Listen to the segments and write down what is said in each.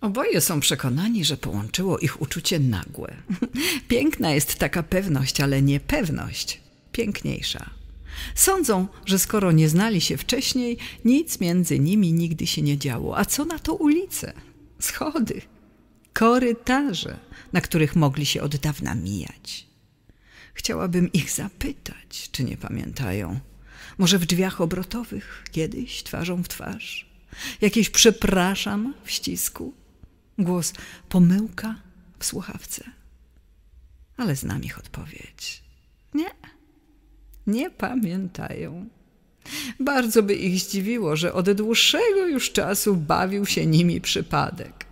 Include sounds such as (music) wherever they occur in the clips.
Oboje są przekonani, że połączyło ich uczucie nagłe. (laughs) Piękna jest taka pewność, ale niepewność piękniejsza. Sądzą, że skoro nie znali się wcześniej, nic między nimi nigdy się nie działo. A co na to ulice, schody, korytarze, na których mogli się od dawna mijać? Chciałabym ich zapytać, czy nie pamiętają. Może w drzwiach obrotowych kiedyś twarzą w twarz? Jakieś przepraszam w ścisku? Głos pomyłka w słuchawce. Ale znam ich odpowiedź. Nie, nie pamiętają. Bardzo by ich zdziwiło, że od dłuższego już czasu bawił się nimi przypadek.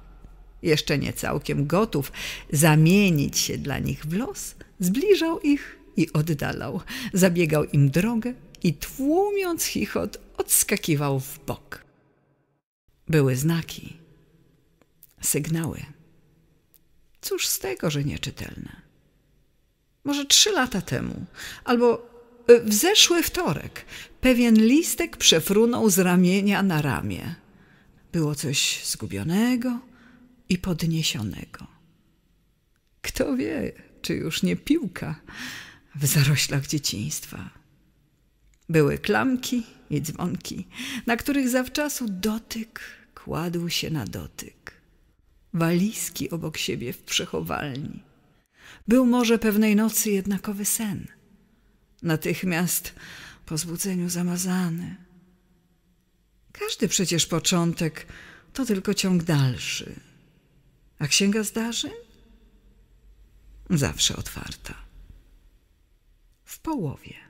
Jeszcze nie całkiem gotów zamienić się dla nich w los, zbliżał ich i oddalał, zabiegał im drogę i tłumiąc chichot odskakiwał w bok. Były znaki, sygnały. Cóż z tego, że nieczytelne? Może trzy lata temu, albo y, w zeszły wtorek, pewien listek przefrunął z ramienia na ramię. Było coś zgubionego i podniesionego. Kto wie, czy już nie piłka w zaroślach dzieciństwa. Były klamki i dzwonki, na których zawczasu dotyk kładł się na dotyk walizki obok siebie w przechowalni. Był może pewnej nocy jednakowy sen. Natychmiast po zbudzeniu zamazany. Każdy przecież początek to tylko ciąg dalszy. A księga zdarzeń? Zawsze otwarta. W połowie.